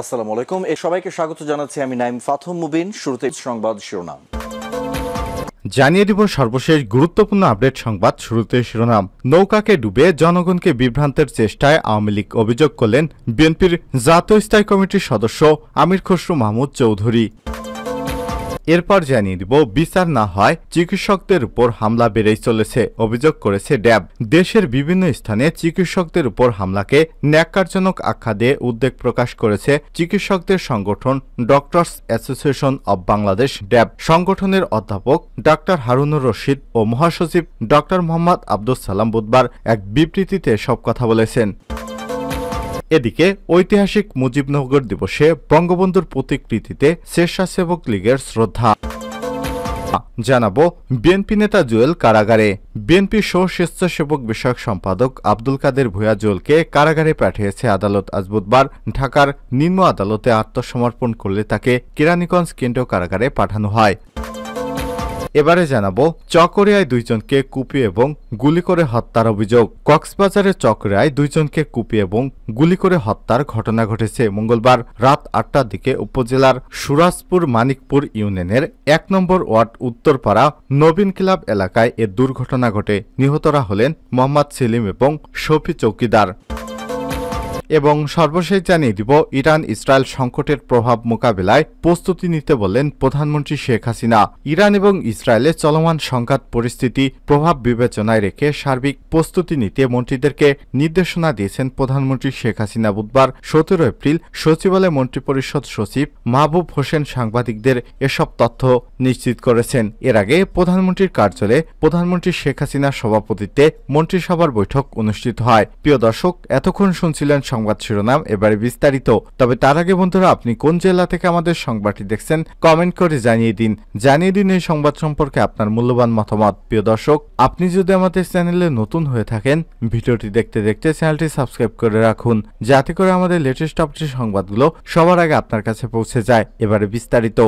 আসসালামু আলাইকুম এ সবাইকে স্বাগত জানাচ্ছি আমি নাইম ফাথম মুবিন শুরুতে সংবাদ শিরোনাম জানিয়ে দিব সর্বশেষ গুরুত্বপূর্ণ আপডেট সংবাদ শুরুতে শিরোনাম নৌকাকে ডুবে জনগণকে বিভ্রান্তের চেষ্টায় আওয়ামী লীগ অভিযোগ করলেন বিএনপির জাতীয় স্থায়ী কমিটির সদস্য আমির খসরু মাহমুদ চৌধুরী এরপর জানিয়ে দিব বিচার না হয় চিকিৎসকদের উপর হামলা বেড়েই চলেছে অভিযোগ করেছে ড্যাব দেশের বিভিন্ন স্থানে চিকিৎসকদের উপর হামলাকে ন্যাক্কারজনক আখ্যা দিয়ে উদ্বেগ প্রকাশ করেছে চিকিৎসকদের সংগঠন Doctors Association of Bangladesh DAB সংগঠনের অধ্যাপক ডাক্তার হারুনুর রশিদ ও মহাসচিব ডক্টর মোহাম্মদ আব্দুল সালাম বুধবার এক বিবৃতিতে সব কথা বলেছেন এদিকে ঐতিহাসিক মুজিবনগর দিবসে বঙ্গবন্ধুর প্রতিকৃতিতে স্বেচ্ছাসেবক লীগের শ্রদ্ধা জানাবো বিএনপি নেতা জুয়েল কারাগারে বিএনপি সহ স্বেচ্ছাসেবক বিষয়ক সম্পাদক আব্দুল কাদের ভুয়া জুয়েলকে কারাগারে পাঠিয়েছে আদালত আজ বুধবার ঢাকার নিম্ন আদালতে আত্মসমর্পণ করলে তাকে কেরানীগঞ্জ কেন্দ্রীয় কারাগারে পাঠানো হয় এবারে জানাব চকরিয়ায় দুইজনকে কুপি এবং গুলি করে হত্যার অভিযোগ কক্সবাজারের চকরিয়ায় দুইজনকে কুপি এবং গুলি করে হত্যার ঘটনা ঘটেছে মঙ্গলবার রাত আটটার দিকে উপজেলার সুরাজপুর মানিকপুর ইউনিয়নের এক নম্বর ওয়ার্ড উত্তরপাড়া নবীন ক্লাব এলাকায় এ দুর্ঘটনা ঘটে নিহতরা হলেন মোহাম্মদ সেলিম এবং শফি চৌকিদার এবং সর্বশেষ জানিয়ে দিব ইরান ইসরায়েল সংকটের প্রভাব মোকাবেলায় প্রস্তুতি নিতে বললেন প্রধানমন্ত্রী শেখ হাসিনা ইরান এবং ইসরায়েলের চলমান সংঘাত পরিস্থিতি প্রভাব বিবেচনায় রেখে সার্বিক প্রস্তুতি নিতে মন্ত্রীদেরকে নির্দেশনা দিয়েছেন প্রধানমন্ত্রী শেখ হাসিনা বুধবার সতেরো এপ্রিল সচিবালয়ে মন্ত্রিপরিষদ সচিব মাহবুব হোসেন সাংবাদিকদের এসব তথ্য নিশ্চিত করেছেন এর আগে প্রধানমন্ত্রীর কার্যালয়ে প্রধানমন্ত্রী শেখ হাসিনার সভাপতিত্বে মন্ত্রিসভার বৈঠক অনুষ্ঠিত হয় প্রিয় দর্শক এতক্ষণ শুনছিলেন সংবাদ শিরোনাম এবারে বিস্তারিত তবে তার আগে বন্ধুরা আপনি কোন জেলা থেকে আমাদের সংবাদটি দেখছেন কমেন্ট করে জানিয়ে দিন জানিয়ে দিন এই সংবাদ সম্পর্কে আপনার মূল্যবান মতামত প্রিয় দর্শক আপনি যদি আমাদের চ্যানেলে নতুন হয়ে থাকেন ভিডিওটি দেখতে দেখতে চ্যানেলটি সাবস্ক্রাইব করে রাখুন যাতে করে আমাদের লেটেস্ট আপডেট সংবাদগুলো সবার আগে আপনার কাছে পৌঁছে যায় এবারে বিস্তারিত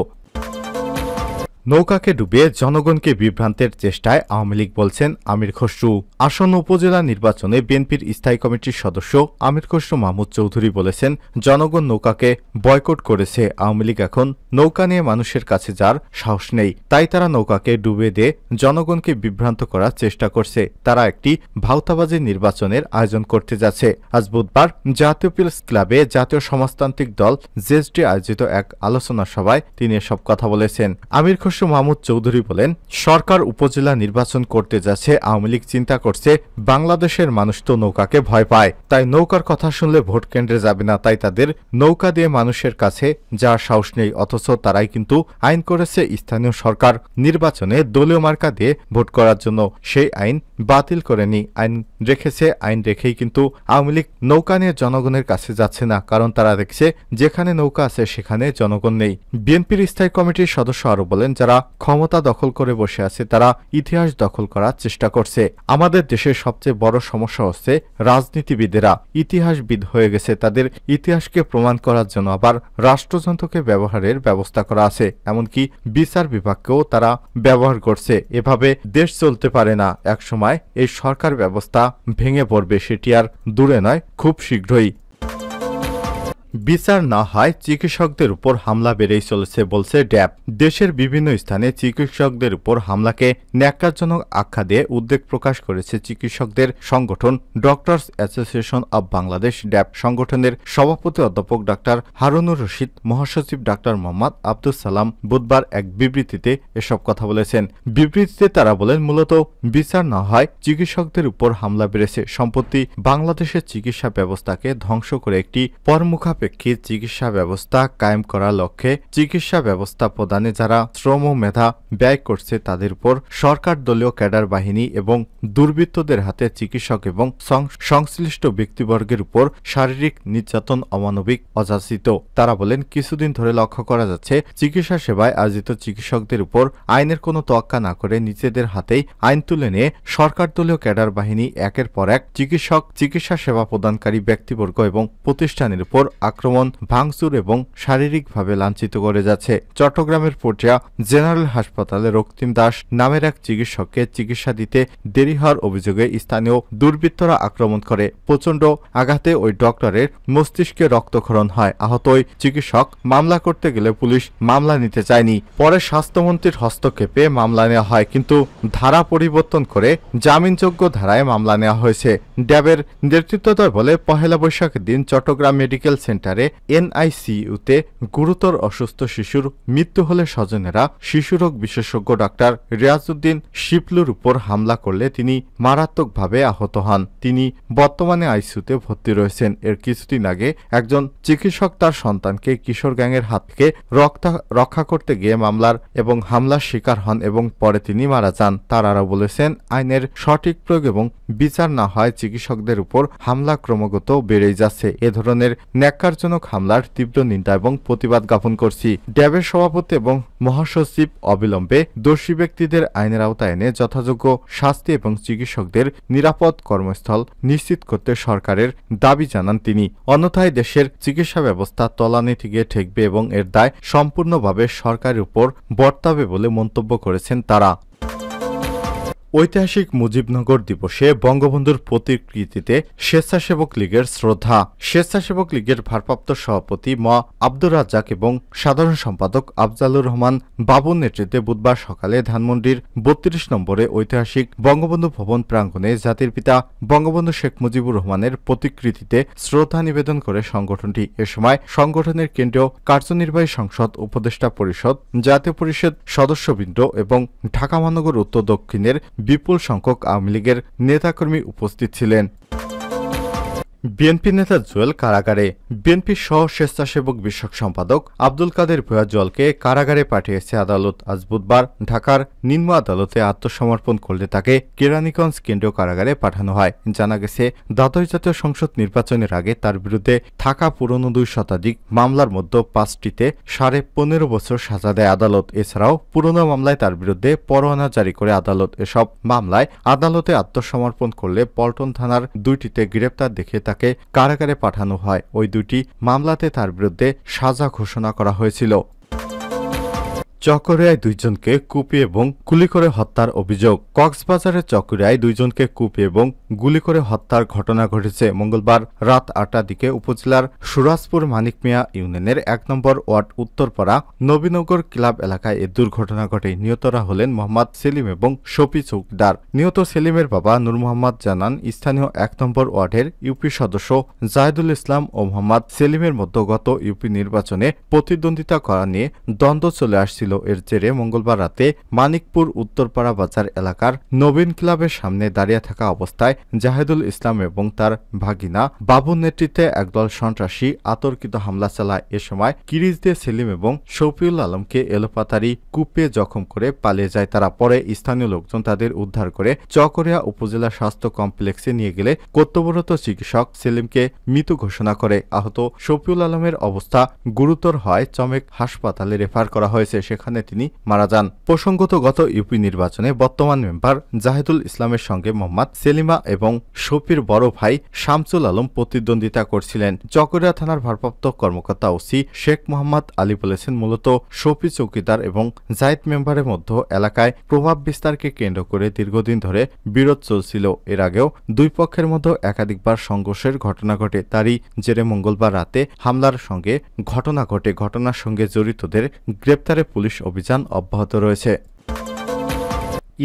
নৌকাকে ডুবিয়ে জনগণকে বিভ্রান্তের চেষ্টায় আওয়ামী লীগ বলছেন আমির খসরু আসন্ন উপজেলা নির্বাচনে বিএনপির স্থায়ী কমিটির সদস্য আমির খসরু মাহমুদ চৌধুরী বলেছেন জনগণ নৌকাকে বয়কট করেছে আওয়ামী লীগ এখন নৌকা নিয়ে মানুষের কাছে যার সাহস নেই তাই তারা নৌকাকে ডুবে দিয়ে জনগণকে বিভ্রান্ত করার চেষ্টা করছে তারা একটি ভাউতাবাজি নির্বাচনের আয়োজন করতে যাচ্ছে আজ বুধবার জাতীয় পিলস ক্লাবে জাতীয় সমাজতান্ত্রিক দল জেসডি আয়োজিত এক আলোচনা সভায় তিনি এসব কথা বলেছেন আমির খসরু অবশ্য মাহমুদ চৌধুরী বলেন সরকার উপজেলা নির্বাচন করতে যাচ্ছে আওয়ামী লীগ চিন্তা করছে বাংলাদেশের মানুষ তো নৌকাকে ভয় পায় তাই নৌকার কথা শুনলে ভোট কেন্দ্রে যাবে না তাই তাদের নৌকা দিয়ে মানুষের কাছে যা সাহস নেই অথচ তারাই কিন্তু আইন করেছে স্থানীয় সরকার নির্বাচনে দলীয় মার্কা দিয়ে ভোট করার জন্য সেই আইন বাতিল করেনি আইন রেখেছে আইন রেখেই কিন্তু আওয়ামী লীগ নৌকা নিয়ে জনগণের কাছে যাচ্ছে না কারণ তারা দেখছে যেখানে নৌকা আছে সেখানে জনগণ নেই বিএনপির স্থায়ী কমিটির সদস্য আরও বলেন যারা ক্ষমতা দখল করে বসে আছে তারা ইতিহাস দখল করার চেষ্টা করছে আমাদের দেশের সবচেয়ে বড় সমস্যা হচ্ছে রাজনীতিবিদেরা ইতিহাসবিদ হয়ে গেছে তাদের ইতিহাসকে প্রমাণ করার জন্য আবার রাষ্ট্রযন্ত্রকে ব্যবহারের ব্যবস্থা করা আছে এমনকি বিচার বিভাগকেও তারা ব্যবহার করছে এভাবে দেশ চলতে পারে না একসময় এই সরকার ব্যবস্থা ভেঙে পড়বে সেটি আর দূরে নয় খুব শীঘ্রই বিচার না হয় চিকিৎসকদের উপর হামলা বেড়েই চলেছে বলছে ড্যাব দেশের বিভিন্ন স্থানে চিকিৎসকদের উপর হামলাকে ন্যাক্কারজনক আখ্যা দিয়ে উদ্বেগ প্রকাশ করেছে চিকিৎসকদের সংগঠন Doctors Association of Bangladesh DAB সংগঠনের সভাপতি অধ্যাপক ডাক্তার হারুনুর রশিদ মহাসচিব ডাক্তার মোহাম্মদ আব্দুল সালাম বুধবার এক বিবৃতিতে এসব কথা বলেছেন বিবৃতিতে তারা বলেন মূলত বিচার না হয় চিকিৎসকদের উপর হামলা বেড়েছে সম্প্রতি বাংলাদেশের চিকিৎসা ব্যবস্থাকে ধ্বংস করে একটি পরমুখা নিরপেক্ষী চিকিৎসা ব্যবস্থা কায়েম করার লক্ষ্যে চিকিৎসা ব্যবস্থা প্রদানে যারা শ্রম ও মেধা ব্যয় করছে তাদের উপর সরকার দলীয় ক্যাডার বাহিনী এবং দুর্বৃত্তদের হাতে চিকিৎসক এবং সংশ্লিষ্ট ব্যক্তিবর্গের উপর শারীরিক নির্যাতন অমানবিক অযাচিত তারা বলেন কিছুদিন ধরে লক্ষ্য করা যাচ্ছে চিকিৎসা সেবায় আয়োজিত চিকিৎসকদের উপর আইনের কোনো তোয়াক্কা না করে নিজেদের হাতেই আইন তুলে নিয়ে সরকার দলীয় ক্যাডার বাহিনী একের পর এক চিকিৎসক চিকিৎসা সেবা প্রদানকারী ব্যক্তিবর্গ এবং প্রতিষ্ঠানের উপর আক্রমণ ভাঙচুর এবং শারীরিকভাবে লাঞ্ছিত করে যাচ্ছে চট্টগ্রামের পটিয়া জেনারেল হাসপাতালে রক্তিম দাস নামের এক চিকিৎসককে চিকিৎসা দিতে দেরি হওয়ার অভিযোগে স্থানীয় দুর্বৃত্তরা আক্রমণ করে প্রচণ্ড আঘাতে ওই ডক্টরের মস্তিষ্কে রক্তক্ষরণ হয় আহত ওই চিকিৎসক মামলা করতে গেলে পুলিশ মামলা নিতে চায়নি পরে স্বাস্থ্যমন্ত্রীর হস্তক্ষেপে মামলা নেওয়া হয় কিন্তু ধারা পরিবর্তন করে জামিনযোগ্য ধারায় মামলা নেওয়া হয়েছে ড্যাবের নেতৃত্বদয় বলে পহেলা বৈশাখের দিন চট্টগ্রাম মেডিকেল সেন্টার সেন্টারে এনআইসিইউতে গুরুতর অসুস্থ শিশুর মৃত্যু হলে স্বজনেরা শিশুরোগ বিশেষজ্ঞ ডাক্তার রিয়াজউদ্দিন শিপলুর উপর হামলা করলে তিনি মারাত্মকভাবে আহত হন তিনি বর্তমানে আইসিউতে ভর্তি রয়েছেন এর কিছুদিন আগে একজন চিকিৎসক তার সন্তানকে কিশোর গ্যাংয়ের হাত থেকে রক্ষা করতে গিয়ে মামলার এবং হামলার শিকার হন এবং পরে তিনি মারা যান তার আরও বলেছেন আইনের সঠিক প্রয়োগ এবং বিচার না হয় চিকিৎসকদের উপর হামলা ক্রমাগত বেড়েই যাচ্ছে এ ধরনের ন্যাক্কারজনক হামলার তীব্র নিন্দা এবং প্রতিবাদ জ্ঞাপন করছি ড্যাবের সভাপতি এবং মহাসচিব অবিলম্বে দোষী ব্যক্তিদের আইনের আওতায় এনে যথাযোগ্য শাস্তি এবং চিকিৎসকদের নিরাপদ কর্মস্থল নিশ্চিত করতে সরকারের দাবি জানান তিনি অন্যথায় দেশের চিকিৎসা ব্যবস্থা তলানি থেকে ঠেকবে এবং এর দায় সম্পূর্ণভাবে সরকারের উপর বর্তাবে বলে মন্তব্য করেছেন তারা ঐতিহাসিক মুজিবনগর দিবসে বঙ্গবন্ধুর প্রতিকৃতিতে স্বেচ্ছাসেবক লীগের শ্রদ্ধা স্বেচ্ছাসেবক লীগের ভারপ্রাপ্ত সভাপতি ম আব্দুর রাজ্জাক এবং সাধারণ সম্পাদক আফজালুর রহমান বাবুর নেতৃত্বে বুধবার সকালে ধানমন্ডির বত্রিশ নম্বরে ঐতিহাসিক বঙ্গবন্ধু ভবন প্রাঙ্গণে জাতির পিতা বঙ্গবন্ধু শেখ মুজিবুর রহমানের প্রতিকৃতিতে শ্রদ্ধা নিবেদন করে সংগঠনটি এ সময় সংগঠনের কেন্দ্রীয় কার্যনির্বাহী সংসদ উপদেষ্টা পরিষদ জাতীয় পরিষদ সদস্যবৃন্দ এবং ঢাকা মহানগর উত্তর দক্ষিণের বিপুল সংখ্যক আওয়ামী লীগের নেতাকর্মী উপস্থিত ছিলেন বিএনপি নেতা জুয়েল কারাগারে বিএনপির সহ স্বেচ্ছাসেবক বিষয়ক সম্পাদক আব্দুল কাদের ভুয়া জলকে কারাগারে পাঠিয়েছে আদালত আজ বুধবার ঢাকার নিম্ন আদালতে আত্মসমর্পণ করলে তাকে কেরানীগঞ্জ কেন্দ্রীয় কারাগারে পাঠানো হয় জানা গেছে দ্বাদশ জাতীয় সংসদ নির্বাচনের আগে তার বিরুদ্ধে থাকা পুরনো দুই শতাধিক মামলার মধ্যে পাঁচটিতে সাড়ে পনেরো বছর সাজা দেয় আদালত এছাড়াও পুরনো মামলায় তার বিরুদ্ধে পরোয়ানা জারি করে আদালত এসব মামলায় আদালতে আত্মসমর্পণ করলে পল্টন থানার দুইটিতে গ্রেপ্তার দেখে তাকে কারাগারে পাঠানো হয় ওই দুটি মামলাতে তার বিরুদ্ধে সাজা ঘোষণা করা হয়েছিল চকরিয়ায় দুইজনকে কুপি এবং গুলি করে হত্যার অভিযোগ কক্সবাজারের চকরিয়ায় দুইজনকে কুপি এবং গুলি করে হত্যার ঘটনা ঘটেছে মঙ্গলবার রাত আটটার দিকে উপজেলার সুরাজপুর মানিক মিয়া ইউনিয়নের এক নম্বর ওয়ার্ড উত্তরপাড়া নবীনগর ক্লাব এলাকায় এ দুর্ঘটনা ঘটে নিহতরা হলেন মোহাম্মদ সেলিম এবং শফি চৌকদার নিহত সেলিমের বাবা নূর মোহাম্মদ জানান স্থানীয় এক নম্বর ওয়ার্ডের ইউপি সদস্য জায়দুল ইসলাম ও মোহাম্মদ সেলিমের মধ্যে গত ইউপি নির্বাচনে প্রতিদ্বন্দ্বিতা করা নিয়ে দ্বন্দ্ব চলে আসছিল এর জেরে মঙ্গলবার রাতে মানিকপুর উত্তরপাড়া বাজার এলাকার নবীন ক্লাবের সামনে দাঁড়িয়ে থাকা অবস্থায় জাহেদুল ইসলাম এবং তার ভাগিনা বাবুর নেতৃত্বে একদল সন্ত্রাসী আতর্কিত হামলা চালায় এ সময় কিরিজ দিয়ে সেলিম এবং শফিউল আলমকে এলোপাতারি কূপে জখম করে পালিয়ে যায় তারা পরে স্থানীয় লোকজন তাদের উদ্ধার করে চকরিয়া উপজেলা স্বাস্থ্য কমপ্লেক্সে নিয়ে গেলে কর্তব্যরত চিকিৎসক সেলিমকে মৃত ঘোষণা করে আহত শফিউল আলমের অবস্থা গুরুতর হয় চমেক হাসপাতালে রেফার করা হয়েছে সেখানে সেখানে তিনি মারা যান প্রসঙ্গত গত ইউপি নির্বাচনে বর্তমান মেম্বার জাহেদুল ইসলামের সঙ্গে মোহাম্মদ সেলিমা এবং শফির বড় ভাই শামসুল আলম প্রতিদ্বন্দ্বিতা করছিলেন চকরিয়া থানার ভারপ্রাপ্ত কর্মকর্তা ওসি শেখ মোহাম্মদ আলী বলেছেন মূলত শফি চৌকিদার এবং জাহিদ মেম্বারের মধ্যে এলাকায় প্রভাব বিস্তারকে কেন্দ্র করে দীর্ঘদিন ধরে বিরোধ চলছিল এর আগেও দুই পক্ষের মধ্যে একাধিকবার সংঘর্ষের ঘটনা ঘটে তারই জেরে মঙ্গলবার রাতে হামলার সঙ্গে ঘটনা ঘটে ঘটনার সঙ্গে জড়িতদের গ্রেপ্তারে পুলিশ অভিযান অব্যাহত রয়েছে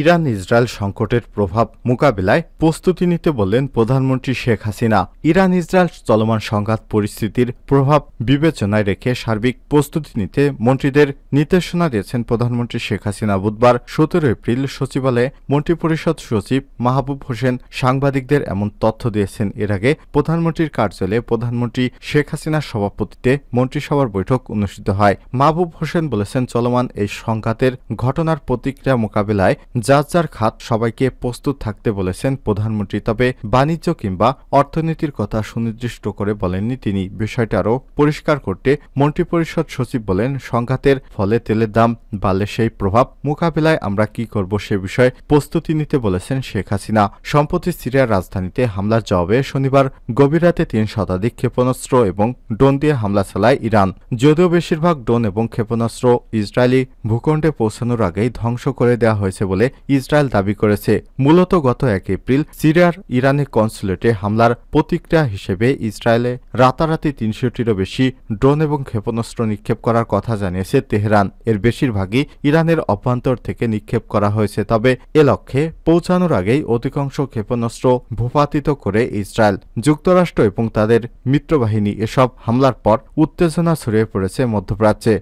ইরান ইসরায়েল সংকটের প্রভাব মোকাবেলায় প্রস্তুতি নিতে বললেন প্রধানমন্ত্রী শেখ হাসিনা ইরান ইসরায়েল চলমান সংঘাত পরিস্থিতির প্রভাব বিবেচনায় রেখে সার্বিক প্রস্তুতি নিতে মন্ত্রীদের নির্দেশনা দিয়েছেন প্রধানমন্ত্রী শেখ হাসিনা বুধবার সতেরো এপ্রিল সচিবালয়ে মন্ত্রিপরিষদ সচিব মাহবুব হোসেন সাংবাদিকদের এমন তথ্য দিয়েছেন এর আগে প্রধানমন্ত্রীর কার্যালয়ে প্রধানমন্ত্রী শেখ হাসিনার সভাপতিতে মন্ত্রিসভার বৈঠক অনুষ্ঠিত হয় মাহবুব হোসেন বলেছেন চলমান এই সংঘাতের ঘটনার প্রতিক্রিয়া মোকাবেলায় যার যার খাত সবাইকে প্রস্তুত থাকতে বলেছেন প্রধানমন্ত্রী তবে বাণিজ্য কিংবা অর্থনীতির কথা সুনির্দিষ্ট করে বলেননি তিনি বিষয়টা আরও পরিষ্কার করতে মন্ত্রিপরিষদ সচিব বলেন সংঘাতের ফলে তেলের দাম বাড়লে সেই প্রভাব মোকাবেলায় আমরা কি করব সে বিষয়ে প্রস্তুতি নিতে বলেছেন শেখ হাসিনা সম্প্রতি সিরিয়ার রাজধানীতে হামলার জবাবে শনিবার গভীর রাতে তিন শতাধিক ক্ষেপণাস্ত্র এবং ড্রোন দিয়ে হামলা চালায় ইরান যদিও বেশিরভাগ ড্রোন এবং ক্ষেপণাস্ত্র ইসরায়েলি ভূখণ্ডে পৌঁছানোর আগেই ধ্বংস করে দেওয়া হয়েছে বলে ইসরায়েল দাবি করেছে মূলত গত এক এপ্রিল সিরিয়ার ইরানের কনসুলেটে হামলার প্রতিক্রিয়া হিসেবে ইসরায়েলে রাতারাতি তিনশোটিরও বেশি ড্রোন এবং ক্ষেপণাস্ত্র নিক্ষেপ করার কথা জানিয়েছে তেহরান এর বেশিরভাগই ইরানের অভ্যন্তর থেকে নিক্ষেপ করা হয়েছে তবে এ লক্ষ্যে পৌঁছানোর আগেই অধিকাংশ ক্ষেপণাস্ত্র ভূপাতিত করে ইসরায়েল যুক্তরাষ্ট্র এবং তাদের মিত্রবাহিনী এসব হামলার পর উত্তেজনা ছড়িয়ে পড়েছে মধ্যপ্রাচ্যে